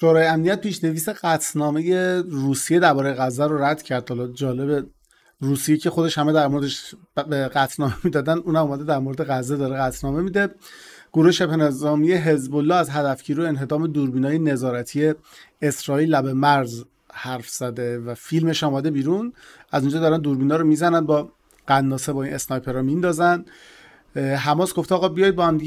شورای امنیت پیشنویس قطنامه روسیه درباره غزه رو رد کرد حالا جالب روسیه که خودش همه در موردش قطنامه میدادن اون اومده در مورد غزه داره قطنامه میده گروه شبه نظامی حزب الله از هدفگیری و انهدام دوربینای نظارتی اسرائیل لب مرز حرف زده و فیلمش آمده بیرون از اونجا دارن دوربینا رو میزنن با قناسه با این اسنایپرها میندازن حماس گفته آقا بیاید با هم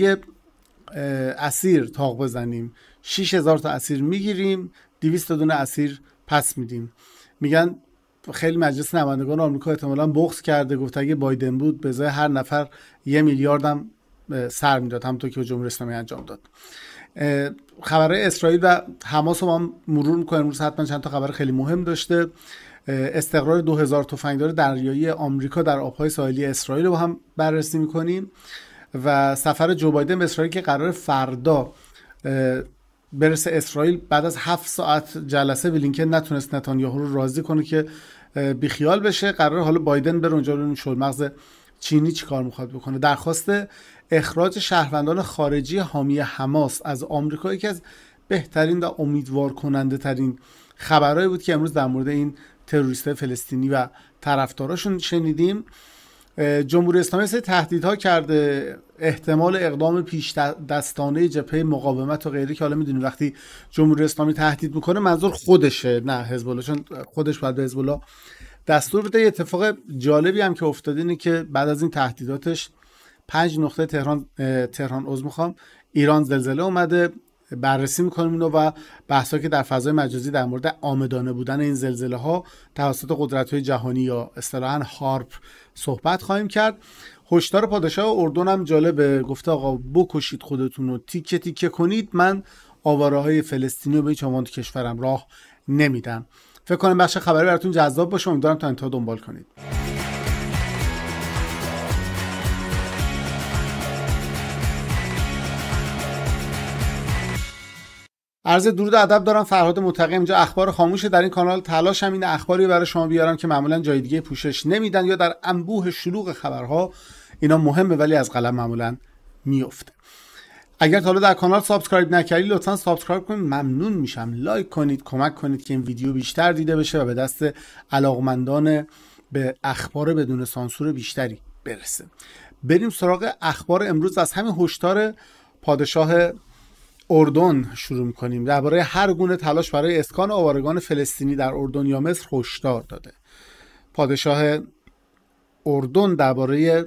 اسیر تاق بزنیم 6000 تا اسیر میگیریم 200 دونه اسیر پس میدیم میگن خیلی مجلس نمایندگان آمریکا احتمالا بغض کرده گفت اگه بایدن بود به هر نفر یه میلیاردم سر میداد تو که جمهوری اسلامی انجام داد خبرهای اسرائیل و حماس رو هم مرور میکنیم امروز حتما چند تا خبر خیلی مهم داشته استقرار 2000 تفنگدار دریایی آمریکا در آبهای ساحلی اسرائیل رو هم بررسی میکنیم و سفر جو بایدن به اسرائیل که قرار فردا برسه اسرائیل بعد از هفت ساعت جلسه بلینکن نتونست نتانیاهو رو راضی کنه که بیخیال بشه قرار حالا بایدن بره اونجا ببینیم شلمغز چینی چیکار میخواد بکنه درخواست اخراج شهروندان خارجی حامی حماس از آمریکا یکی از بهترین و امیدوار کننده ترین خبرهایی بود که امروز در مورد این تروریست فلسطینی و طرفداراشون شنیدیم جمهوری اسلامی سه تهدیدها کرده احتمال اقدام پیش دستانه جبهه مقاومت و غیره که حالا میدونیم وقتی جمهوری اسلامی تهدید میکنه منظور خودشه نه حزب الله چون خودش بعد حزب الله دستور بده اتفاق جالبی هم که افتاد اینه که بعد از این تهدیداتش پنج نقطه تهران تهران عضو میخوام ایران زلزله اومده بررسی میکنیم اینو و بحثا که در فضای مجازی در مورد آمدانه بودن این زلزله ها توسط قدرت های جهانی یا اصطلاحا هارپ صحبت خواهیم کرد هشدار پادشاه اردن هم جالبه گفته آقا بکشید خودتون رو تیکه تیکه کنید من آواره های فلسطینی رو به شما کشورم راه نمیدم فکر کنم بخش خبری براتون جذاب باشه امیدوارم تا انتها دنبال کنید عرض درود ادب دارم فرهاد متقی اینجا اخبار خاموشه در این کانال تلاش این اخباری برای شما بیارم که معمولا جای دیگه پوشش نمیدن یا در انبوه شلوغ خبرها اینا مهمه ولی از قلم معمولا میفته اگر تا حالا در کانال سابسکرایب نکردی لطفا سابسکرایب کنید ممنون میشم لایک کنید کمک کنید که این ویدیو بیشتر دیده بشه و به دست علاقمندان به اخبار بدون سانسور بیشتری برسه بریم سراغ اخبار امروز از همین هشدار پادشاه اردن شروع میکنیم درباره هر گونه تلاش برای اسکان آوارگان فلسطینی در اردن یا مصر هشدار داده پادشاه اردن درباره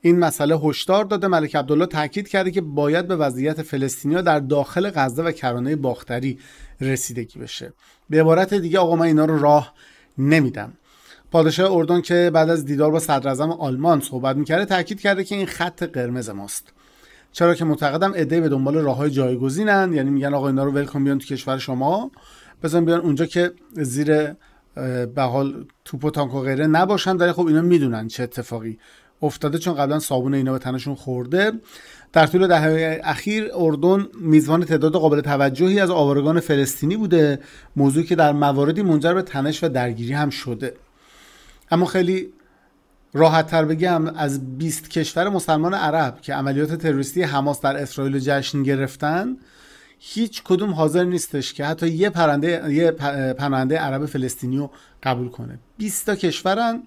این مسئله هشدار داده ملک عبدالله تاکید کرده که باید به وضعیت فلسطینیا در داخل غزه و کرانه باختری رسیدگی بشه به عبارت دیگه آقا من اینا رو راه نمیدم پادشاه اردن که بعد از دیدار با صدر آلمان صحبت میکرده تاکید کرده که این خط قرمز ماست چرا که معتقدم ایده به دنبال راه های جایگزینن یعنی میگن آقا اینا رو ول بیان تو کشور شما بزن بیان اونجا که زیر به حال توپ و تانک و غیره نباشن ولی خب اینا میدونن چه اتفاقی افتاده چون قبلا صابون اینا به تنشون خورده در طول دهه اخیر اردن میزبان تعداد قابل توجهی از آوارگان فلسطینی بوده موضوعی که در مواردی منجر به تنش و درگیری هم شده اما خیلی راحت تر بگم از 20 کشور مسلمان عرب که عملیات تروریستی حماس در اسرائیل جشن گرفتن هیچ کدوم حاضر نیستش که حتی یه پرنده یه عرب فلسطینی رو قبول کنه 20 تا کشورن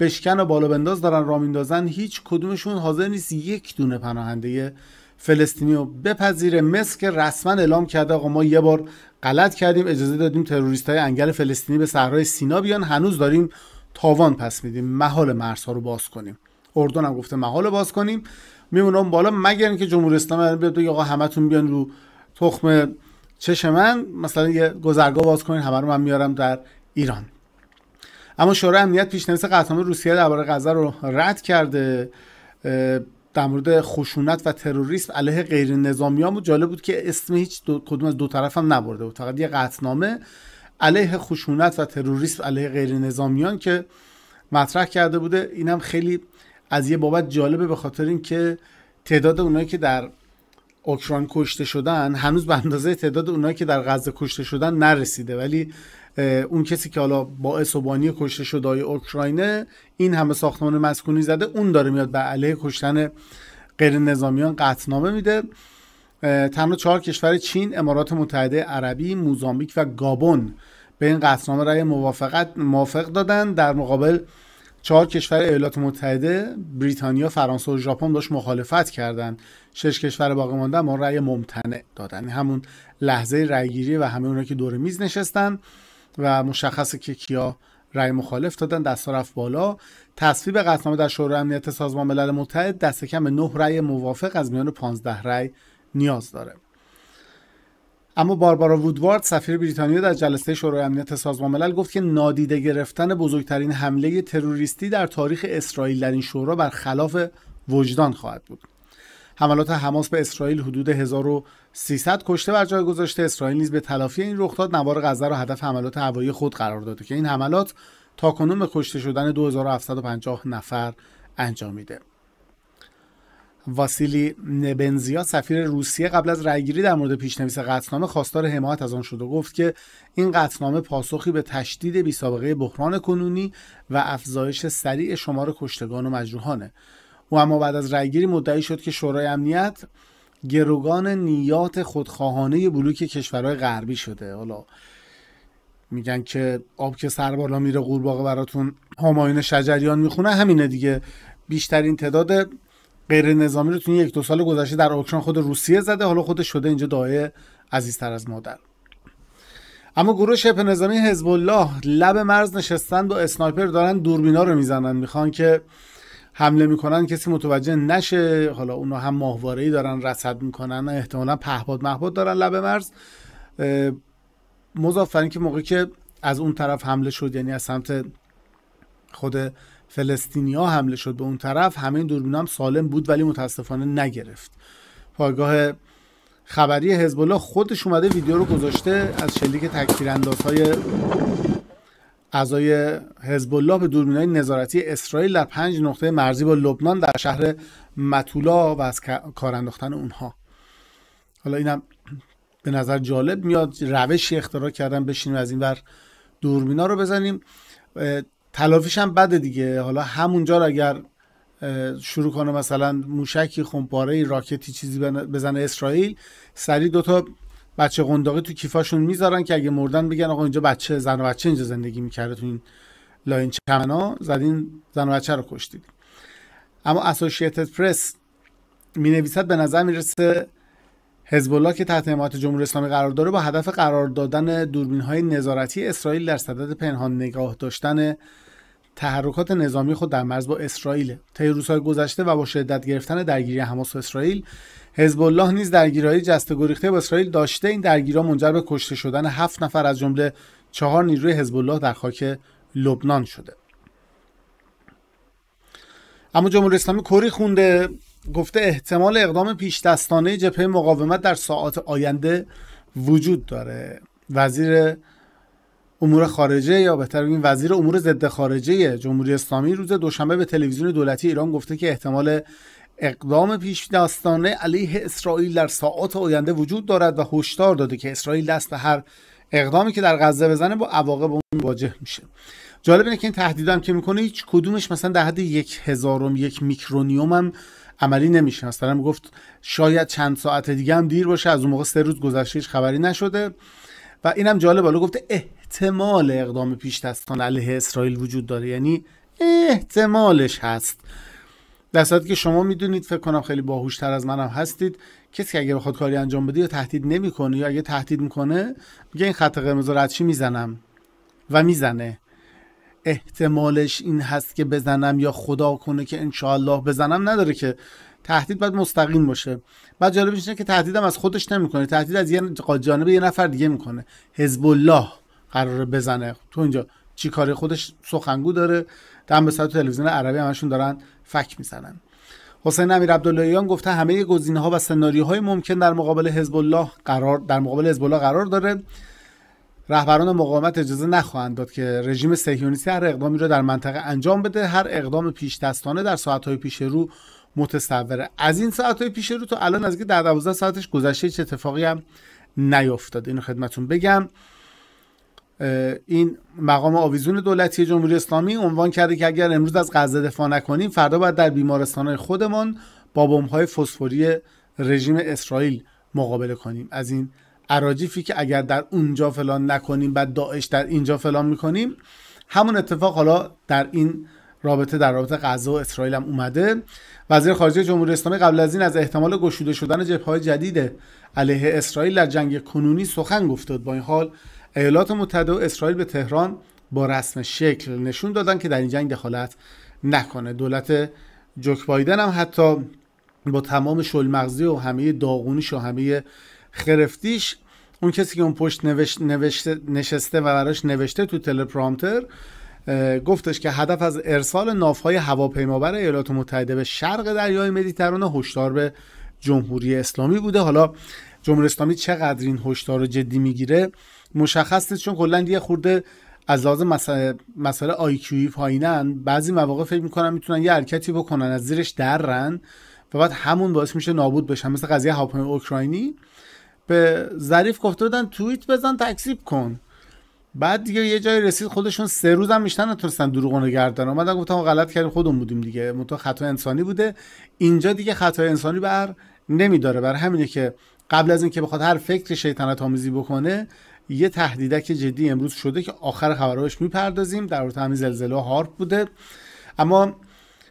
بشکن و بالا بنداز دارن رامیندازن میندازن هیچ کدومشون حاضر نیست یک دونه پناهنده فلسطینی رو بپذیره مصر که رسما اعلام کرده آقا ما یه بار غلط کردیم اجازه دادیم تروریست های انگل فلسطینی به صحرای سینا بیان هنوز داریم تاوان پس میدیم محال مرزها رو باز کنیم اردن هم گفته محال باز کنیم میمونم بالا مگر اینکه جمهوری اسلامی بیاد آقا همتون بیان رو تخم چش من مثلا یه گذرگاه باز کنین همه رو من میارم در ایران اما شورای امنیت پیشنویس قطعنامه روسیه درباره غزه رو رد کرده در مورد خشونت و تروریسم علیه غیر نظامیان بود جالب بود که اسم هیچ دو... کدوم از دو طرف نبرده بود یه علیه خشونت و تروریسم علیه غیر نظامیان که مطرح کرده بوده اینم خیلی از یه بابت جالبه به خاطر اینکه تعداد اونایی که در اوکراین کشته شدن هنوز به اندازه تعداد اونایی که در غزه کشته شدن نرسیده ولی اون کسی که حالا با اسوبانی کشته شدای اوکراینه این همه ساختمان مسکونی زده اون داره میاد به علیه کشتن غیر نظامیان قطنامه میده تنها چهار کشور چین، امارات متحده عربی، موزامبیک و گابون به این قطعنامه رای موافقت موافق دادند در مقابل چهار کشور ایالات متحده، بریتانیا، فرانسه و ژاپن داشت مخالفت کردند. شش کشور باقی مانده ما رأی ممتنع دادن. همون لحظه رأیگیری و همه اونا که دور میز نشستن و مشخصه که کیا رای مخالف دادن دست رفت بالا تصویب قطعنامه در شورای امنیت سازمان ملل متحد دست کم 9 رأی موافق از میان 15 رأی نیاز داره اما باربارا وودوارد سفیر بریتانیا در جلسه شورای امنیت سازمان ملل گفت که نادیده گرفتن بزرگترین حمله تروریستی در تاریخ اسرائیل در این شورا بر خلاف وجدان خواهد بود حملات حماس به اسرائیل حدود 1300 کشته بر جای گذاشته اسرائیل نیز به تلافی این رخداد نوار غزه را هدف حملات هوایی خود قرار داده که این حملات تاکنون به کشته شدن 2750 نفر انجامیده واسیلی نبنزیا سفیر روسیه قبل از رأیگیری در مورد پیشنویس قطعنامه خواستار حمایت از آن شد و گفت که این قطعنامه پاسخی به تشدید بیسابقه بحران کنونی و افزایش سریع شمار کشتگان و مجروحانه او اما بعد از رأیگیری مدعی شد که شورای امنیت گروگان نیات خودخواهانه بلوک کشورهای غربی شده حالا میگن که آب که سر بالا میره قورباغه براتون هماین شجریان میخونه همینه دیگه بیشترین تعداد غیر نظامی رو تو یک دو سال گذشته در اوکراین خود روسیه زده حالا خودش شده اینجا دایه عزیزتر از مادر اما گروه شبه نظامی حزب الله لب مرز نشستن با اسنایپر دارن دوربینا رو میزنن میخوان که حمله میکنن کسی متوجه نشه حالا اونا هم ماهواره ای دارن رصد میکنن احتمالا پهپاد محبود دارن لب مرز مضافن که موقعی که از اون طرف حمله شد یعنی از سمت خود فلسطینیا حمله شد به اون طرف همه این دوربین هم سالم بود ولی متاسفانه نگرفت پایگاه خبری حزب الله خودش اومده ویدیو رو گذاشته از شلیک تکفیراندازهای اعضای حزب الله به های نظارتی اسرائیل در پنج نقطه مرزی با لبنان در شهر متولا و از کار انداختن اونها حالا اینم به نظر جالب میاد روشی اختراع کردن بشینیم از این ور دوربینا رو بزنیم تلافیش هم بده دیگه حالا همونجا رو اگر شروع کنه مثلا موشکی خمپاره راکتی چیزی بزنه اسرائیل سری دوتا بچه قنداقی تو کیفاشون میذارن که اگه مردن بگن آقا اینجا بچه زن و بچه اینجا زندگی میکرده تو این لاین چمنا زدین زن و بچه رو کشتید اما اسوشیتد پرس می نویسد به نظر میرسه حزب الله که تحت حمایت جمهوری اسلامی قرار داره با هدف قرار دادن دوربین های نظارتی اسرائیل در صدد پنهان نگاه داشتن تحرکات نظامی خود در مرز با اسرائیل طی روزهای گذشته و با شدت گرفتن درگیری حماس و اسرائیل حزب الله نیز درگیریهای جسته گریخته با اسرائیل داشته این درگیرها منجر به کشته شدن هفت نفر از جمله چهار نیروی حزب الله در خاک لبنان شده اما جمهوری اسلامی کری خونده گفته احتمال اقدام پیش دستانه جبهه مقاومت در ساعات آینده وجود داره وزیر امور خارجه یا بهتر بگیم وزیر امور ضد خارجه جمهوری اسلامی روز دوشنبه به تلویزیون دولتی ایران گفته که احتمال اقدام پیش علیه اسرائیل در ساعات آینده وجود دارد و هشدار داده که اسرائیل دست به هر اقدامی که در غزه بزنه با عواقب اون مواجه میشه جالب اینه که این تهدیدم که میکنه هیچ کدومش مثلا در حد یک هزارم یک میکرونیوم هم عملی نمیشه مثلا گفت شاید چند ساعت دیگه هم دیر باشه از اون موقع سه روز گذشته خبری نشده و اینم جالب گفته احتمال اقدام پیشدستان علیه اسرائیل وجود داره یعنی احتمالش هست در صورتی که شما میدونید فکر کنم خیلی باهوشتر از منم هستید کسی که اگه بخواد کاری انجام بده یا تهدید نمیکنه یا اگه تهدید میکنه میگه این خط قرمز رو میزنم و میزنه احتمالش این هست که بزنم یا خدا کنه که انشاالله بزنم نداره که تهدید باید مستقیم باشه بعد جالب اینه که تهدیدم از خودش نمیکنه تهدید از یه جانب یه نفر دیگه میکنه حزب الله قرار بزنه تو اینجا چی کاری خودش سخنگو داره دم به تلویزیون عربی همشون دارن فک میزنن حسین امیر عبداللهیان گفته همه گزینه ها و سناریوهای ممکن در مقابل حزب الله قرار در مقابل حزب الله قرار داره رهبران مقاومت اجازه نخواهند داد که رژیم صهیونیستی هر اقدامی رو در منطقه انجام بده هر اقدام پیش دستانه در ساعت های پیش رو متصوره از این ساعت‌های پیش رو تا الان از که در 12 ساعتش گذشته چه اتفاقی هم نیافتاد اینو خدمتون بگم این مقام آویزون دولتی جمهوری اسلامی عنوان کرده که اگر امروز از غزه دفاع نکنیم فردا باید در بیمارستان خودمان با های فسفوری رژیم اسرائیل مقابله کنیم از این عراجیفی که اگر در اونجا فلان نکنیم بعد داعش در اینجا فلان میکنیم همون اتفاق حالا در این رابطه در رابطه غزه و اسرائیل هم اومده وزیر خارجه جمهوری اسلامی قبل از این از احتمال گشوده شدن جبهه جدید علیه اسرائیل در جنگ کنونی سخن گفته با این حال ایالات متحده و اسرائیل به تهران با رسم شکل نشون دادن که در این جنگ دخالت نکنه دولت جوک بایدن هم حتی با تمام مغزی و همه داغونیش و همه خرفتیش اون کسی که اون پشت نوشت نوشته نشسته و براش نوشته تو تلپرامتر گفتش که هدف از ارسال نافهای هواپیمابر ایالات متحده به شرق دریای مدیترانه هشدار به جمهوری اسلامی بوده حالا جمهوری اسلامی چقدر این هشدار رو جدی میگیره مشخص نیست چون کلا یه خورده از لحاظ مسئله آی آیکیوی پایینن بعضی مواقع فکر میکنن میتونن یه حرکتی بکنن از زیرش درن و بعد همون باعث میشه نابود بشن مثل قضیه هاپن اوکراینی به ظریف گفته بودن توییت بزن تکسیب کن بعد دیگه یه جای رسید خودشون سه روز هم بیشتر نتونستن گردن نگردن اومدن گفتم غلط کردیم خودمون بودیم دیگه منتها خطا انسانی بوده اینجا دیگه خطا انسانی بر نمیداره بر همینه که قبل از اینکه بخواد هر فکر شیطنت آمیزی بکنه یه تهدیدک جدی امروز شده که آخر خبرهاش میپردازیم در مورد همین زلزله هارپ بوده اما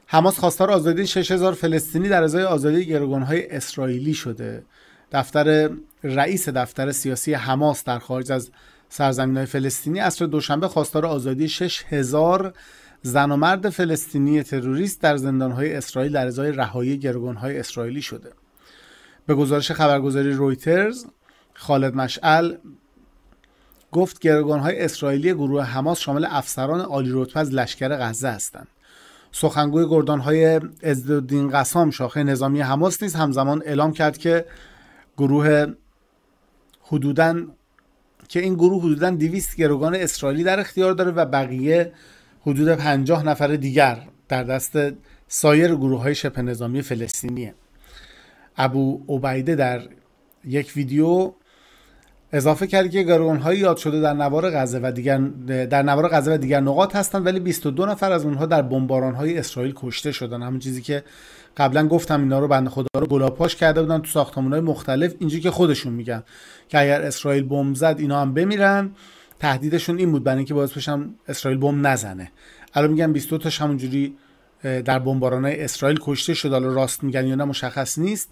حماس خواستار آزادی 6000 فلسطینی در ازای آزادی گروگانهای اسرائیلی شده دفتر رئیس دفتر سیاسی حماس در خارج از سرزمین های فلسطینی اصر دوشنبه خواستار آزادی 6000 زن و مرد فلسطینی تروریست در زندانهای اسرائیل در ازای رهایی گروگانهای اسرائیلی شده به گزارش خبرگزاری رویترز خالد مشعل گفت های اسرائیلی گروه حماس شامل افسران عالی رتبه از لشکر غزه هستند سخنگوی های ازدودین قسام شاخه نظامی حماس نیز همزمان اعلام کرد که گروه حدوداً که این گروه حدوداً 200 گروگان اسرائیلی در اختیار داره و بقیه حدود 50 نفر دیگر در دست سایر گروه های شبه نظامی فلسطینیه ابو عبیده در یک ویدیو اضافه کرد که گارون های یاد شده در نوار غزه و دیگر در نوار غزه و دیگر نقاط هستند ولی 22 نفر از اونها در بمباران های اسرائیل کشته شدن همون چیزی که قبلا گفتم اینا رو بنده خدا رو گلاپاش کرده بودن تو ساختمان های مختلف اینجا که خودشون میگن که اگر اسرائیل بمب زد اینا هم بمیرن تهدیدشون این بود برای اینکه باعث اسرائیل بمب نزنه الان میگن 22 تاش همونجوری در بمباران اسرائیل کشته شد حالا راست میگن یا نه مشخص نیست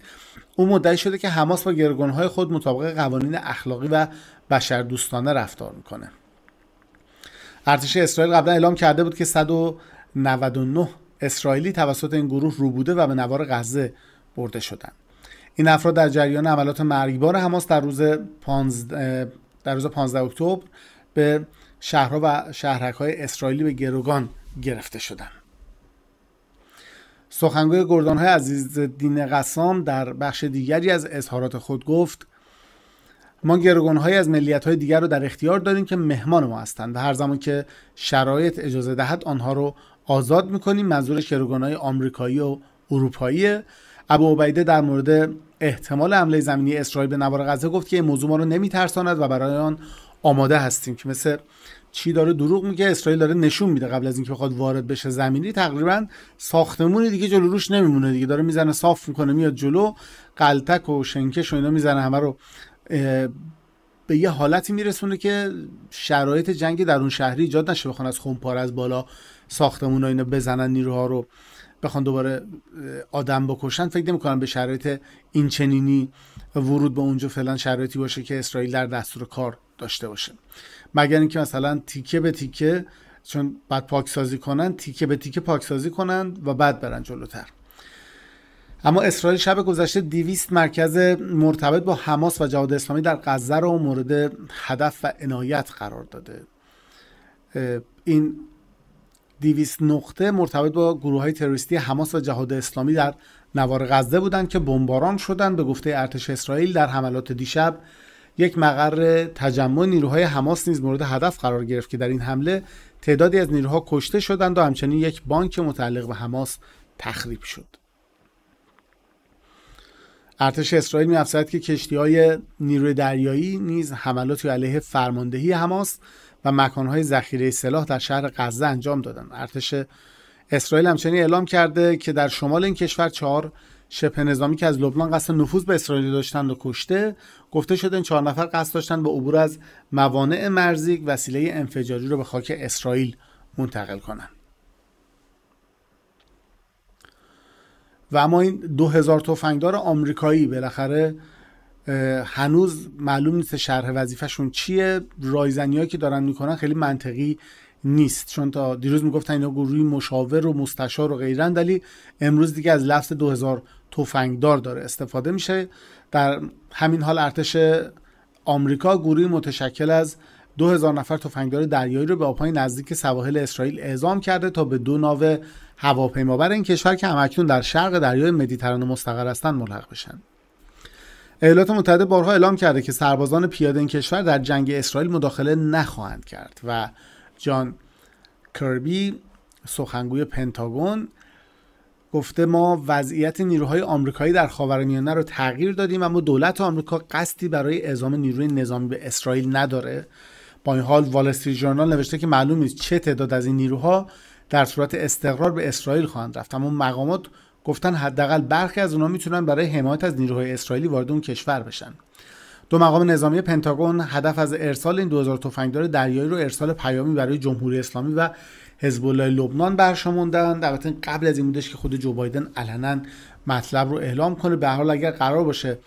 او مدعی شده که حماس با گروگانهای خود مطابق قوانین اخلاقی و بشر دوستانه رفتار میکنه ارتش اسرائیل قبلا اعلام کرده بود که 199 اسرائیلی توسط این گروه روبوده و به نوار غزه برده شدند این افراد در جریان عملات مرگبار حماس در روز 15 در روز 15 اکتبر به شهرها و شهرک های اسرائیلی به گروگان گرفته شدند سخنگوی گردانهای عزیز دین قسام در بخش دیگری از اظهارات خود گفت ما های از های دیگر رو در اختیار داریم که مهمان ما هستند و هر زمان که شرایط اجازه دهد آنها رو آزاد میکنیم منظور های آمریکایی و اروپایی ابو عبیده در مورد احتمال حمله زمینی اسرائیل به نوار غزه گفت که این موضوع ما رو نمیترساند و برای آن آماده هستیم که مثل چی داره دروغ میگه اسرائیل داره نشون میده قبل از اینکه بخواد وارد بشه زمینی تقریبا ساختمونی دیگه جلو روش نمیمونه دیگه داره میزنه صاف میکنه میاد جلو قلتک و شنکش و اینا میزنه همه رو به یه حالتی میرسونه که شرایط جنگ در اون شهری ایجاد نشه بخوان از خمپار از بالا ساختمون اینا بزنن نیروها رو بخوان دوباره آدم بکشن فکر نمیکنم به شرایط این چنینی ورود به اونجا فعلا شرایطی باشه که اسرائیل در دستور کار داشته باشه مگر اینکه مثلا تیکه به تیکه چون بعد پاکسازی کنن تیکه به تیکه پاکسازی کنن و بعد برن جلوتر اما اسرائیل شب گذشته 200 مرکز مرتبط با حماس و جهاد اسلامی در غزه را مورد هدف و عنایت قرار داده این 200 نقطه مرتبط با گروه های تروریستی حماس و جهاد اسلامی در نوار غزه بودند که بمباران شدند به گفته ارتش اسرائیل در حملات دیشب یک مقر تجمع نیروهای حماس نیز مورد هدف قرار گرفت که در این حمله تعدادی از نیروها کشته شدند و همچنین یک بانک متعلق به حماس تخریب شد ارتش اسرائیل میافزود که کشتی های نیروی دریایی نیز حملاتی علیه فرماندهی حماس و مکانهای ذخیره سلاح در شهر غزه انجام دادند ارتش اسرائیل همچنین اعلام کرده که در شمال این کشور چهار شبه نظامی که از لبنان قصد نفوذ به اسرائیل داشتند و کشته گفته شده این چهار نفر قصد داشتند به عبور از موانع مرزی وسیله انفجاری رو به خاک اسرائیل منتقل کنند و اما این دو هزار تفنگدار آمریکایی بالاخره هنوز معلوم نیست شرح وظیفهشون چیه رایزنیهایی که دارن میکنن خیلی منطقی نیست چون تا دیروز میگفتن اینا گروهی مشاور و مستشار و غیرن ولی امروز دیگه از لفظ 2000 تفنگدار داره استفاده میشه در همین حال ارتش آمریکا گروهی متشکل از 2000 نفر تفنگدار دریایی رو به آبهای نزدیک سواحل اسرائیل اعزام کرده تا به دو ناو هواپیمابر این کشور که همکنون در شرق دریای مدیترانه مستقر هستند ملحق بشن ایالات متحده بارها اعلام کرده که سربازان پیاده این کشور در جنگ اسرائیل مداخله نخواهند کرد و جان کربی سخنگوی پنتاگون گفته ما وضعیت نیروهای آمریکایی در خاورمیانه رو تغییر دادیم اما دولت آمریکا قصدی برای اعزام نیروی نظامی به اسرائیل نداره با این حال وال استریت نوشته که معلوم نیست چه تعداد از این نیروها در صورت استقرار به اسرائیل خواهند رفت اما مقامات گفتن حداقل برخی از اونها میتونن برای حمایت از نیروهای اسرائیلی وارد اون کشور بشن دو مقام نظامی پنتاگون هدف از ارسال این 2000 تفنگدار دریایی رو ارسال پیامی برای جمهوری اسلامی و حزب الله لبنان در البته قبل از این بودش که خود جو بایدن علنا مطلب رو اعلام کنه به حال اگر قرار باشه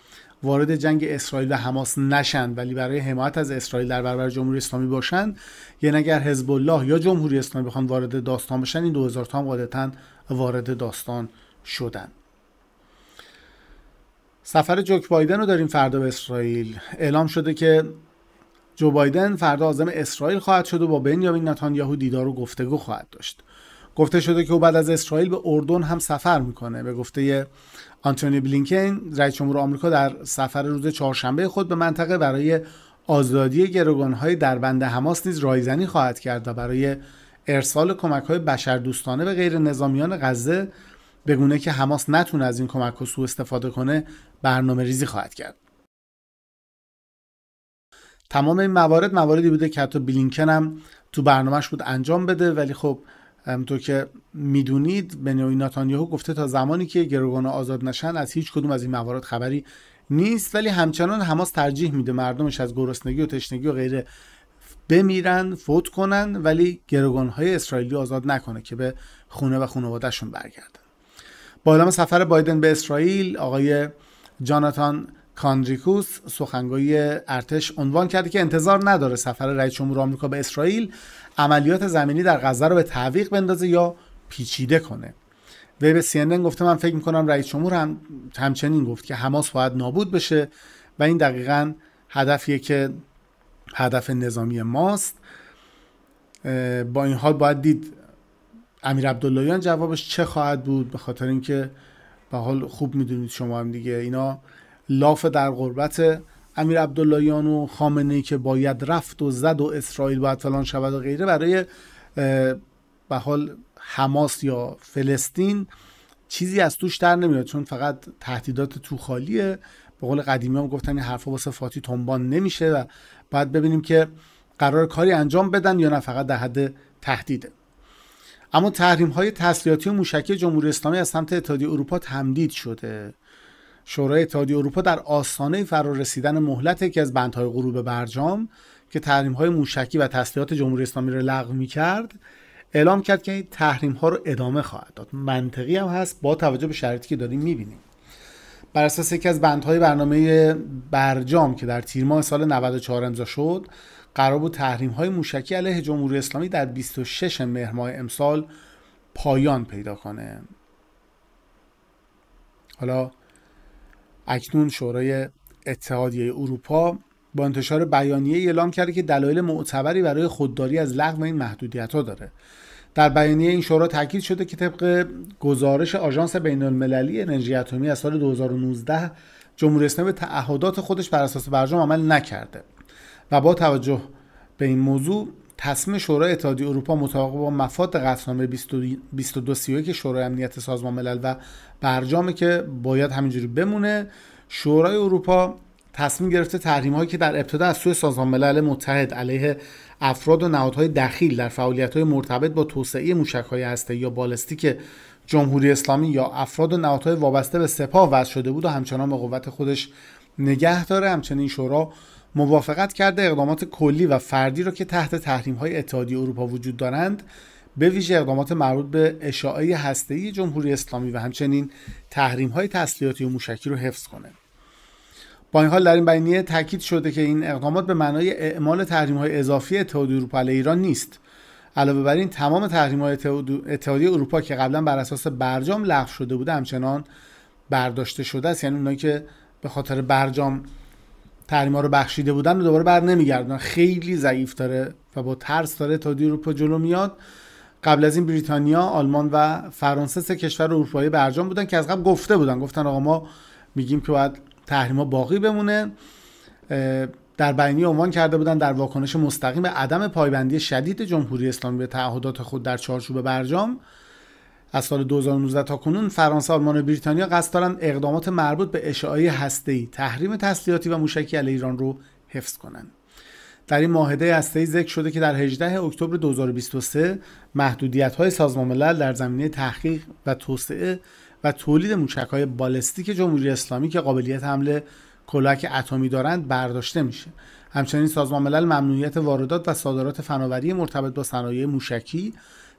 وارد جنگ اسرائیل و حماس نشند ولی برای حمایت از اسرائیل در برابر جمهوری اسلامی باشند یعنی اگر حزب الله یا جمهوری اسلامی بخوان وارد داستان بشن این 2000 تا هم وارد داستان شدند سفر جوک بایدن رو داریم فردا به اسرائیل اعلام شده که جو بایدن فردا آزم اسرائیل خواهد شد و با بنیامین نتانیاهو دیدار و گفتگو خواهد داشت گفته شده که او بعد از اسرائیل به اردن هم سفر میکنه به گفته آنتونی بلینکن رئیس جمهور آمریکا در سفر روز چهارشنبه خود به منطقه برای آزادی گروگانهای در بند حماس نیز رایزنی خواهد کرد و برای ارسال کمک های بشردوستانه به غیر نظامیان غزه گونه که حماس نتونه از این کمک سوء استفاده کنه برنامه ریزی خواهد کرد. تمام این موارد مواردی بوده که حتی بلینکن هم تو برنامهش بود انجام بده ولی خب همطور که میدونید بنیامین نتانیاهو گفته تا زمانی که گروگان آزاد نشن از هیچ کدوم از این موارد خبری نیست ولی همچنان هماس ترجیح میده مردمش از گرسنگی و تشنگی و غیره بمیرن فوت کنن ولی گروگان های اسرائیلی آزاد نکنه که به خونه و خانوادهشون برگردن با اعلام سفر بایدن به اسرائیل آقای جاناتان کاندریکوس سخنگوی ارتش عنوان کرده که انتظار نداره سفر رئیس جمهور آمریکا به اسرائیل عملیات زمینی در غزه رو به تعویق بندازه یا پیچیده کنه وی به CNN گفته من فکر میکنم رئیس جمهور هم همچنین گفت که حماس باید نابود بشه و این دقیقا هدفیه که هدف نظامی ماست با این حال باید دید امیر عبداللهیان جوابش چه خواهد بود به خاطر اینکه به حال خوب میدونید شما هم دیگه اینا لاف در قربت امیر عبداللهیان و خامنه که باید رفت و زد و اسرائیل باید فلان شود و غیره برای به حال حماس یا فلسطین چیزی از توش در نمیاد چون فقط تهدیدات تو خالیه به قول قدیمی هم گفتن این حرفا واسه فاتی تنبان نمیشه و باید ببینیم که قرار کاری انجام بدن یا نه فقط در حد تهدیده اما تحریم های تسلیحاتی و موشکی جمهوری اسلامی از سمت اتحادیه اروپا تمدید شده شورای اتحادیه اروپا در آستانه فرا رسیدن مهلت یکی از بندهای غروب برجام که تحریم های موشکی و تسلیحات جمهوری اسلامی را لغو میکرد اعلام کرد که این تحریم ها رو ادامه خواهد داد منطقی هم هست با توجه به شرایطی که داریم میبینیم بر اساس یکی از بندهای برنامه برجام که در تیر ماه سال 94 امضا شد قرار بود تحریم های موشکی علیه جمهوری اسلامی در 26 مهر ماه امسال پایان پیدا کنه حالا اکنون شورای اتحادیه اروپا با انتشار بیانیه اعلام کرده که دلایل معتبری برای خودداری از لغو این محدودیت ها داره در بیانیه این شورا تاکید شده که طبق گزارش آژانس بین المللی انرژی اتمی از سال 2019 جمهوری اسلامی به تعهدات خودش بر اساس برجام عمل نکرده و با توجه به این موضوع تصمیم شورای اتحادیه اروپا مطابق با مفاد قطعنامه 2231 شورای امنیت سازمان ملل و برجامه که باید همینجوری بمونه شورای اروپا تصمیم گرفته تحریم هایی که در ابتدا از سوی سازمان ملل متحد علیه افراد و نهادهای دخیل در فعالیت های مرتبط با توسعه موشک های هسته یا بالستیک جمهوری اسلامی یا افراد و نهادهای وابسته به سپاه وضع شده بود و همچنان به قوت خودش نگه داره همچنین شورا موافقت کرده اقدامات کلی و فردی را که تحت تحریم های اتحادیه اروپا وجود دارند به ویژه اقدامات مربوط به اشاعه هسته‌ای جمهوری اسلامی و همچنین تحریم های تسلیحاتی و موشکی رو حفظ کنه با این حال در این بیانیه تاکید شده که این اقدامات به معنای اعمال تحریم های اضافی اتحادیه اروپا علیه ایران نیست علاوه بر این تمام تحریم های اتحادیه اروپا که قبلا بر اساس برجام لغو شده بوده همچنان برداشته شده است یعنی اونایی که به خاطر برجام تحریما رو بخشیده بودن و دوباره بر نمیگردن خیلی ضعیف داره و با ترس داره تا اروپا جلو میاد قبل از این بریتانیا، آلمان و فرانسه سه کشور اروپایی برجام بودن که از قبل گفته بودن گفتن آقا ما میگیم که باید تحریما باقی بمونه در بینی عنوان کرده بودن در واکنش مستقیم به عدم پایبندی شدید جمهوری اسلامی به تعهدات خود در چارچوب برجام از سال 2019 تا کنون فرانسه، آلمان و بریتانیا قصد دارند اقدامات مربوط به اشعای هسته‌ای، تحریم تسلیحاتی و موشکی علیه ایران رو حفظ کنند. در این معاهده هسته‌ای ذکر شده که در 18 اکتبر 2023 محدودیت‌های سازمان ملل در زمینه تحقیق و توسعه و تولید موشک‌های بالستیک جمهوری اسلامی که قابلیت حمله کلاک اتمی دارند برداشته میشه. همچنین سازمان ملل ممنوعیت واردات و صادرات فناوری مرتبط با صنایع موشکی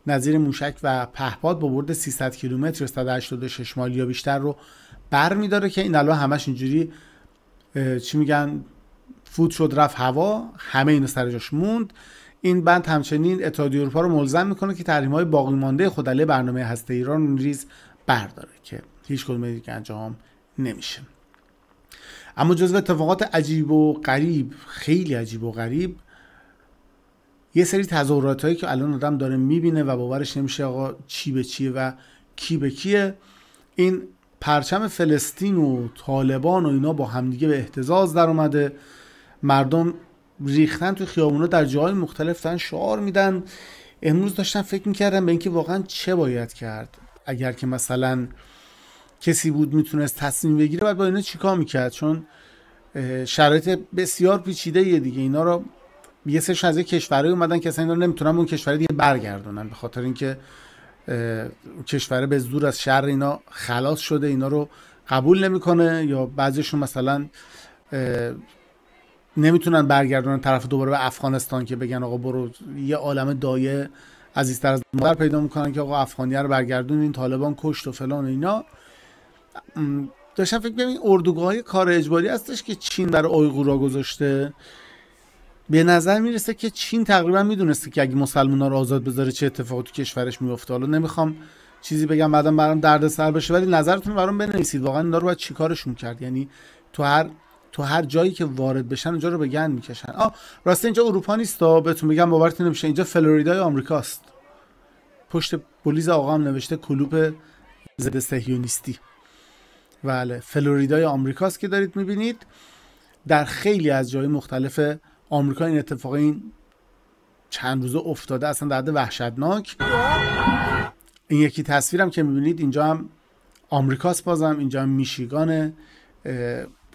نظیر موشک و پهپاد با برد 300 کیلومتر 186 مایل یا بیشتر رو بر میداره که این الان همش اینجوری چی میگن فوت شد رفت هوا همه اینو سر جاش موند این بند همچنین اتحادیه اروپا رو ملزم میکنه که تحریم های باقی مانده خود علیه برنامه هسته ایران ریز برداره که هیچ کدوم دیگه انجام نمیشه اما جزو اتفاقات عجیب و غریب خیلی عجیب و غریب یه سری تظاهرات هایی که الان آدم داره میبینه و باورش نمیشه آقا چی به چیه و کی به کیه این پرچم فلسطین و طالبان و اینا با همدیگه به احتزاز در اومده مردم ریختن تو خیابونا در جاهای مختلف دارن شعار میدن امروز داشتن فکر میکردن به اینکه واقعا چه باید کرد اگر که مثلا کسی بود میتونست تصمیم بگیره بعد با اینا چیکار میکرد چون شرایط بسیار پیچیده یه دیگه اینا رو یه سرش از یه اومدن که اصلا نمیتونن اون کشور دیگه برگردونن به خاطر اینکه کشور به زور از شر اینا خلاص شده اینا رو قبول نمیکنه یا بعضیشون مثلا نمیتونن برگردونن طرف دوباره به افغانستان که بگن آقا برو یه عالم دایه عزیزتر از مادر پیدا میکنن که آقا افغانیه رو برگردون این طالبان کشت و فلان و اینا داشتم فکر ببین اردوگاه کار اجباری هستش که چین برای اویغورا گذاشته به نظر میرسه که چین تقریبا میدونسته که اگه مسلمان رو آزاد بذاره چه اتفاقی تو کشورش میفته حالا نمیخوام چیزی بگم بعدم برام درد سر بشه ولی نظرتون برام بنویسید واقعا اینا رو باید چیکارشون کرد یعنی تو هر تو هر جایی که وارد بشن اونجا رو به گند میکشن آ راست اینجا اروپا نیست تا بهتون میگم باورتون نمیشه اینجا فلوریدای آمریکاست پشت پلیس آقا هم نوشته کلوپ ضد صهیونیستی بله فلوریدای آمریکاست که دارید میبینید در خیلی از جای مختلف آمریکا این اتفاق این چند روزه افتاده اصلا در وحشتناک این یکی تصویرم که میبینید اینجا هم آمریکاست بازم اینجا هم میشیگانه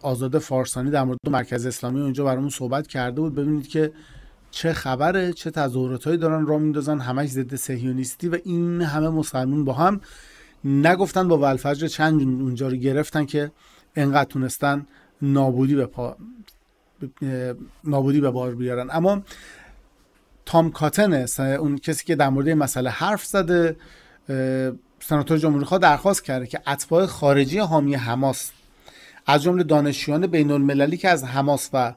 آزاده فارسانی در مورد مرکز اسلامی اونجا برامون صحبت کرده بود ببینید که چه خبره چه تظاهراتهایی دارن راه میندازن همش ضد صهیونیستی و این همه مسلمون با هم نگفتن با ولفجر چند اونجا رو گرفتن که انقدر تونستن نابودی به پا نابودی به بار بیارن اما تام کاتن اون کسی که در مورد مسئله حرف زده سناتور جمهوری خواه درخواست کرده که اتباع خارجی حامی حماس از جمله دانشیان بین المللی که از حماس و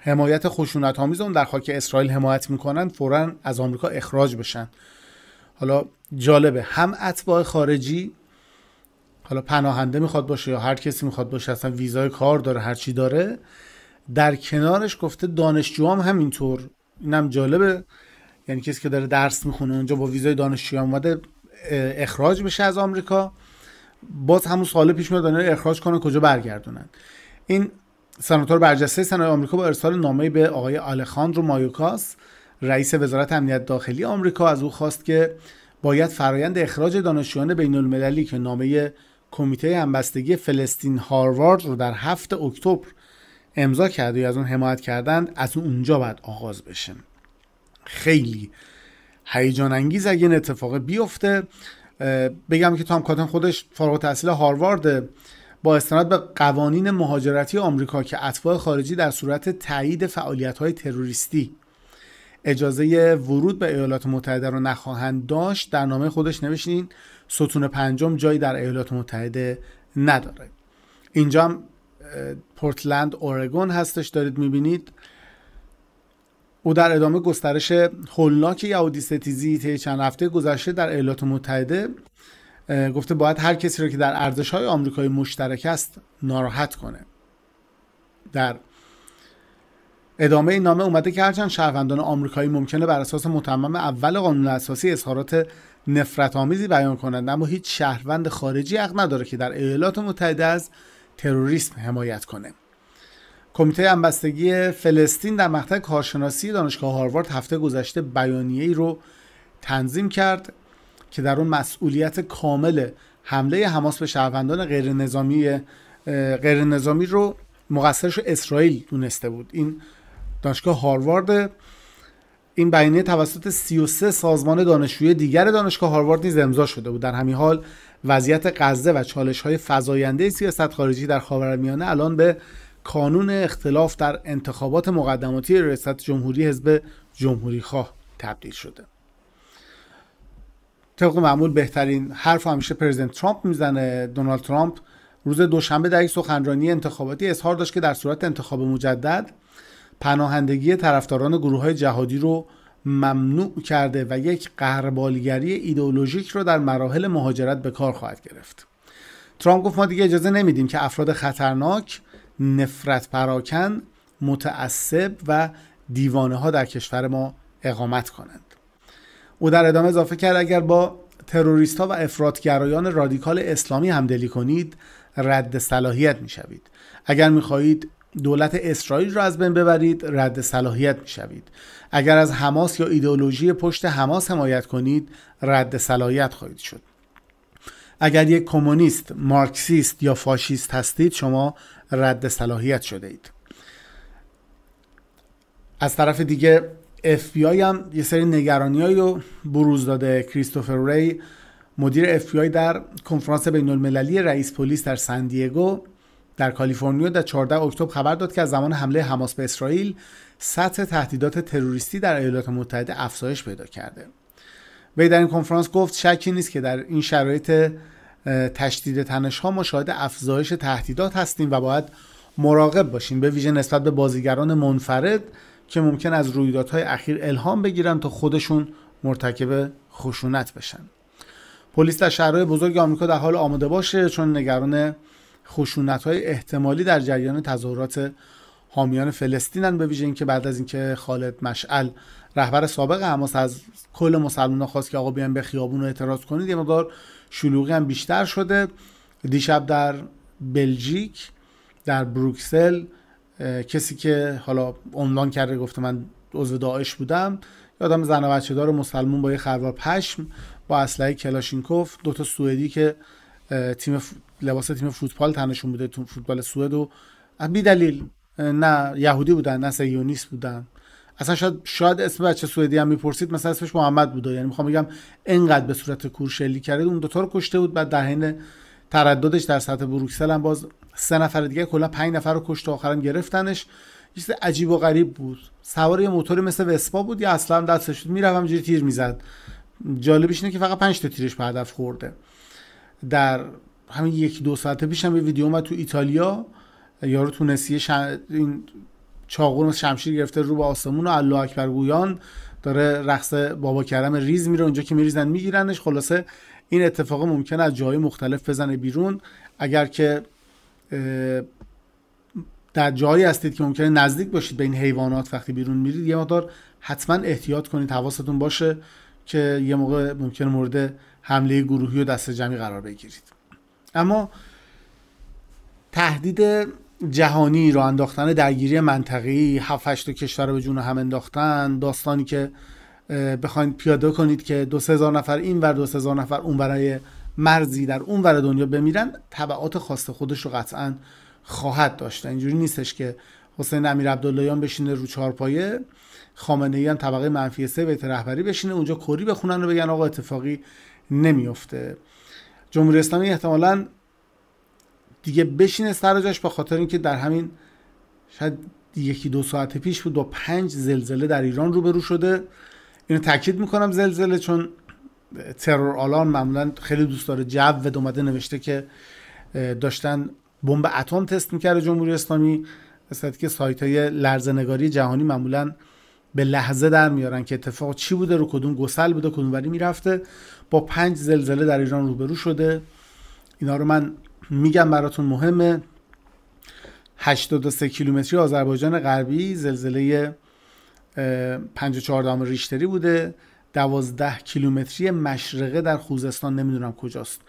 حمایت خشونت آمیز اون در خاک اسرائیل حمایت میکنن فورا از آمریکا اخراج بشن حالا جالبه هم اتباع خارجی حالا پناهنده میخواد باشه یا هر کسی میخواد باشه اصلا ویزای کار داره هر چی داره در کنارش گفته دانشجوام هم همینطور اینم جالبه یعنی کسی که داره درس میخونه اونجا با ویزای دانشجو اومده اخراج بشه از آمریکا باز همون سال پیش میاد اخراج کنه کجا برگردونن این سناتور برجسته سنای آمریکا با ارسال نامه به آقای رو مایوکاس رئیس وزارت امنیت داخلی آمریکا از او خواست که باید فرایند اخراج دانشجویان بین المللی که نامه کمیته همبستگی فلسطین هاروارد رو در هفت اکتبر امضا کرده و از اون حمایت کردند از اونجا باید آغاز بشه خیلی هیجان انگیز اگه این اتفاق بیفته بگم که تام کاتن خودش فارغ تحصیل هاروارد با استناد به قوانین مهاجرتی آمریکا که اتباع خارجی در صورت تایید فعالیت‌های تروریستی اجازه ورود به ایالات متحده رو نخواهند داشت در نامه خودش نوشتین ستون پنجم جایی در ایالات متحده نداره اینجا پورتلند اورگون هستش دارید میبینید او در ادامه گسترش هولناک یهودی ستیزی طی چند هفته گذشته در ایالات متحده گفته باید هر کسی را که در ارزش های آمریکایی مشترک است ناراحت کنه در ادامه این نامه اومده که هرچند شهروندان آمریکایی ممکنه بر اساس متمم اول قانون اساسی اظهارات نفرت آمیزی بیان کنند اما هیچ شهروند خارجی حق نداره که در ایالات متحده از تروریسم حمایت کنه کمیته همبستگی فلسطین در مقطع کارشناسی دانشگاه هاروارد هفته گذشته بیانیه ای رو تنظیم کرد که در اون مسئولیت کامل حمله حماس به شهروندان غیر نظامی غیر نظامی رو مقصرش اسرائیل دونسته بود این دانشگاه هاروارد این بیانیه توسط 33 سازمان دانشجویی دیگر دانشگاه هاروارد نیز امضا شده بود در همین حال وضعیت غزه و چالش های فزاینده سیاست خارجی در خاورمیانه الان به کانون اختلاف در انتخابات مقدماتی ریاست جمهوری حزب جمهوری خواه تبدیل شده طبق معمول بهترین حرف همیشه پرزیدنت ترامپ میزنه دونالد ترامپ روز دوشنبه در یک سخنرانی انتخاباتی اظهار داشت که در صورت انتخاب مجدد پناهندگی طرفداران گروه های جهادی رو ممنوع کرده و یک قهربالگری ایدئولوژیک رو در مراحل مهاجرت به کار خواهد گرفت ترامپ گفت ما دیگه اجازه نمیدیم که افراد خطرناک نفرت پراکن متعصب و دیوانه ها در کشور ما اقامت کنند او در ادامه اضافه کرد اگر با تروریست ها و افرادگرایان رادیکال اسلامی همدلی کنید رد صلاحیت میشوید اگر میخواهید دولت اسرائیل را از بین ببرید رد صلاحیت شوید اگر از حماس یا ایدئولوژی پشت حماس حمایت کنید رد صلاحیت خواهید شد اگر یک کمونیست، مارکسیست یا فاشیست هستید شما رد صلاحیت شده اید از طرف دیگه بی آی هم یه سری نگرانی رو بروز داده کریستوفر ری مدیر بی آی در کنفرانس بین المللی رئیس پلیس در سندیگو در کالیفرنیا در 14 اکتبر خبر داد که از زمان حمله حماس به اسرائیل سطح تهدیدات تروریستی در ایالات متحده افزایش پیدا کرده وی در این کنفرانس گفت شکی نیست که در این شرایط تشدید تنش ها افزایش تهدیدات هستیم و باید مراقب باشیم به ویژه نسبت به بازیگران منفرد که ممکن از رویدادهای اخیر الهام بگیرن تا خودشون مرتکب خشونت بشن پلیس در شهرهای بزرگ آمریکا در حال آماده باشه چون نگران خشونت های احتمالی در جریان تظاهرات حامیان فلسطینن به ویژه اینکه بعد از اینکه خالد مشعل رهبر سابق حماس از کل مسلمان خواست که آقا بیان به خیابون رو اعتراض کنید یه مقدار شلوغی هم بیشتر شده دیشب در بلژیک در بروکسل کسی که حالا عنوان کرده گفته من عضو داعش بودم یادم زن و بچه دار با یه خروار پشم با اسلحه کلاشینکوف دوتا سوئدی که تیم لباس تیم فوتبال تنشون بوده تو فوتبال سوئد و بی دلیل نه یهودی بودن نه سیونیست بودن اصلا شاید شاید اسم بچه سوئدی هم میپرسید مثلا اسمش محمد بوده یعنی میخوام بگم انقدر به صورت کورشلی کرده اون دوتا رو کشته بود بعد در حین ترددش در سطح بروکسل هم باز سه نفر دیگه کلا پنج نفر رو کشت و آخرم گرفتنش یه چیز عجیب و غریب بود سوار یه موتوری مثل وسپا بود یا اصلا دستش بود میرفت همجوری تیر میزد جالبش اینه که فقط پنج تا تیرش به هدف خورده در همین یک دو ساعت پیش هم یه ویدیو اومد تو ایتالیا یارو تونسیه این چاقون شمشیر گرفته رو به آسمون و الله اکبر گویان داره رقص بابا کرم ریز میره اونجا که میریزن میگیرنش خلاصه این اتفاق ممکنه از جای مختلف بزنه بیرون اگر که در جایی هستید که ممکنه نزدیک باشید به این حیوانات وقتی بیرون میرید یه مقدار حتما احتیاط کنید حواستون باشه که یه موقع ممکنه مورد حمله گروهی و دست جمعی قرار بگیرید اما تهدید جهانی رو انداختن درگیری منطقی هفت کشور رو به جون هم انداختن داستانی که بخواید پیاده کنید که دو هزار نفر این ور دو هزار نفر اون برای مرزی در اون ور دنیا بمیرن تبعات خاص خودش رو قطعا خواهد داشت اینجوری نیستش که حسین امیر عبداللهیان بشینه رو چهارپایه خامنه ای هم طبقه منفی سه به رهبری بشینه اونجا کری بخونن و بگن آقا اتفاقی نمیفته جمهوری اسلامی احتمالا دیگه بشینه سر جاش به خاطر اینکه در همین شاید یکی دو ساعت پیش بود با پنج زلزله در ایران روبرو شده اینو تاکید میکنم زلزله چون ترور آلان معمولا خیلی دوست داره جو اومده نوشته که داشتن بمب اتم تست میکرده جمهوری اسلامی مثل که سایت های لرزنگاری جهانی معمولا به لحظه در میارن که اتفاق چی بوده رو کدوم گسل بوده کدوم وری میرفته با پنج زلزله در ایران روبرو شده اینا رو من میگم براتون مهمه 83 کیلومتری آذربایجان غربی زلزله 54 ریشتری بوده 12 کیلومتری مشرقه در خوزستان نمیدونم کجاست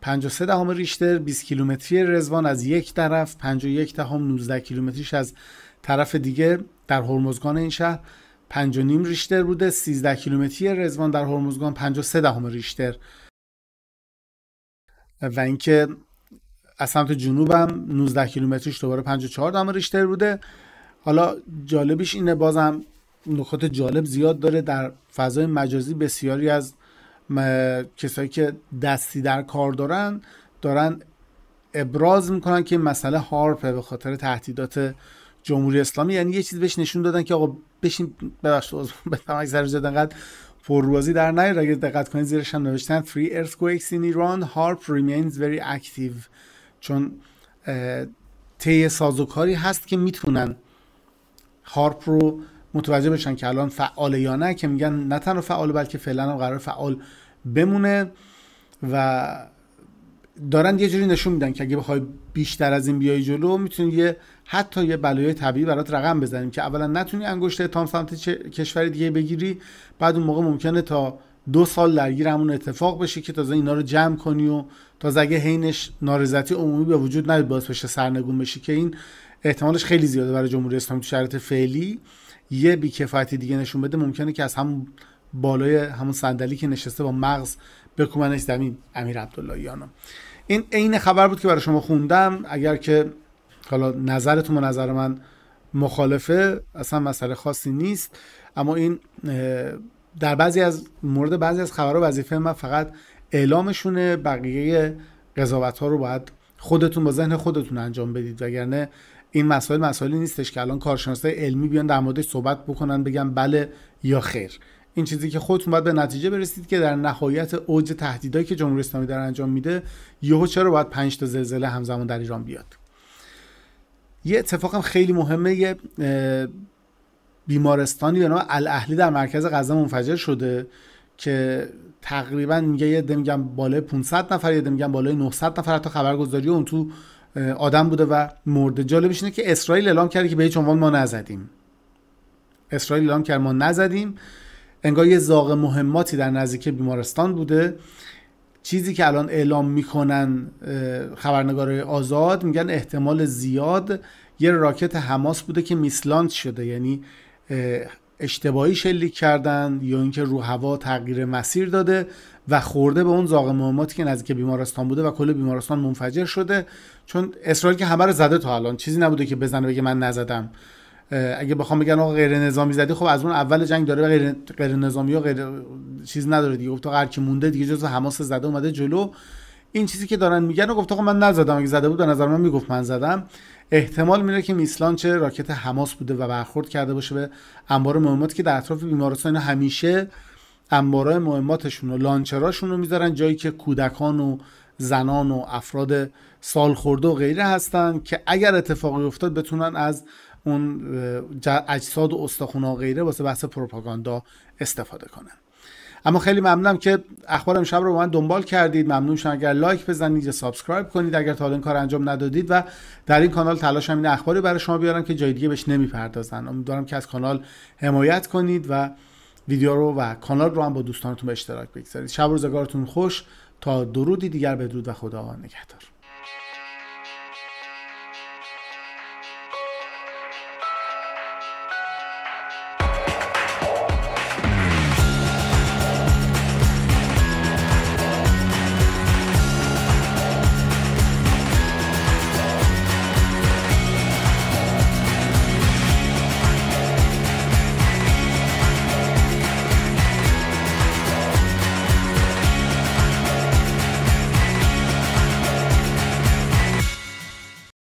53 دهم ریشتر 20 کیلومتری رزوان از یک طرف 51 دهم 19 کیلومتریش از طرف دیگه در هرمزگان این شهر نیم ریشتر بوده 13 کیلومتری رزوان در هرمزگان 53 دهم ریشتر و اینکه از سمت جنوبم 19 کیلومتریش دوباره 54 دهم ریشتر بوده حالا جالبیش اینه بازم نکات جالب زیاد داره در فضای مجازی بسیاری از م... کسایی که دستی در کار دارن دارن ابراز میکنن که این مسئله هارپ به خاطر تهدیدات جمهوری اسلامی یعنی یه چیز بهش نشون دادن که آقا بشین ببخشید به تمک زر زدن پرروازی در نیار اگه دقت کنید زیرش هم نوشتن three earthquakes in Iran هارپ remains very active چون طی سازوکاری هست که میتونن هارپ رو متوجه بشن که الان فعال یا نه که میگن نه تنها فعال بلکه فعلا هم قرار فعال بمونه و دارن یه جوری نشون میدن که اگه بخوای بیشتر از این بیای جلو میتونی یه حتی یه بلای طبیعی برات رقم بزنیم که اولا نتونی انگشت تام سمت کشور دیگه بگیری بعد اون موقع ممکنه تا دو سال درگیر همون اتفاق بشی که تازه اینا رو جمع کنی و تا اگه حینش نارضایتی عمومی به وجود نیاد باعث بشه سرنگون بشی که این احتمالش خیلی زیاده برای جمهوری اسلامی تو شرایط فعلی یه بیکفایتی دیگه نشون بده ممکنه که از همون بالای همون صندلی که نشسته با مغز بکومن زمین امیر عبداللهیانو این عین خبر بود که برای شما خوندم اگر که حالا نظرتون و نظر من مخالفه اصلا مسئله خاصی نیست اما این در بعضی از مورد بعضی از خبرها وظیفه من فقط اعلامشونه بقیه قضاوت ها رو باید خودتون با ذهن خودتون انجام بدید وگرنه این مسائل مسائلی نیستش که الان کارشناسای علمی بیان در موردش صحبت بکنن بگن بله یا خیر این چیزی که خودتون باید به نتیجه برسید که در نهایت اوج تهدیدایی که جمهوری اسلامی در انجام میده یهو چرا باید 5 تا زلزله همزمان در ایران بیاد یه اتفاقم خیلی مهمه یه بیمارستانی به نام الاهلی در مرکز غزه منفجر شده که تقریبا میگه یه میگن بالای 500 نفر یه عده میگن بالای 900 نفر تا خبرگزاری اون تو آدم بوده و مرده جالبش اینه که اسرائیل اعلام کرده که به هیچ ما نزدیم اسرائیل اعلام کرد ما نزدیم انگار یه زاغ مهماتی در نزدیکی بیمارستان بوده چیزی که الان اعلام میکنن خبرنگار آزاد میگن احتمال زیاد یه راکت حماس بوده که میسلاند شده یعنی اشتباهی شلیک کردن یا اینکه رو هوا تغییر مسیر داده و خورده به اون زاغ مهماتی که نزدیک بیمارستان بوده و کل بیمارستان منفجر شده چون اسرائیل که همه رو زده تا الان چیزی نبوده که بزنه بگه من نزدم اگه بخوام بگن آقا غیر نظامی زدی خب از اون اول جنگ داره غیر, غیر نظامی و غیر چیز نداره دیگه گفت هر کی مونده دیگه جزو حماس زده اومده جلو این چیزی که دارن میگن و گفت آقا من نزدم اگه زده بود به نظر من میگفت من زدم احتمال میره که میسلان چه راکت حماس بوده و برخورد کرده باشه به انبار مهمات که در اطراف بیمارستان همیشه انبارای مهماتشون و لانچراشون رو میذارن جایی که کودکان و زنان و افراد خورده و غیره هستن که اگر اتفاقی افتاد بتونن از اون اجساد و استخونا و غیره واسه بحث پروپاگاندا استفاده کنن اما خیلی ممنونم که اخبار امشب رو با من دنبال کردید ممنون شما اگر لایک بزنید یا سابسکرایب کنید اگر تا این کار انجام ندادید و در این کانال تلاش این اخباری برای شما بیارم که جای دیگه بهش نمیپردازن امیدوارم که از کانال حمایت کنید و ویدیو رو و کانال رو هم با دوستانتون به اشتراک بگذارید شب روزگارتون خوش تا درودی دیگر بدرود و خدا نگهدار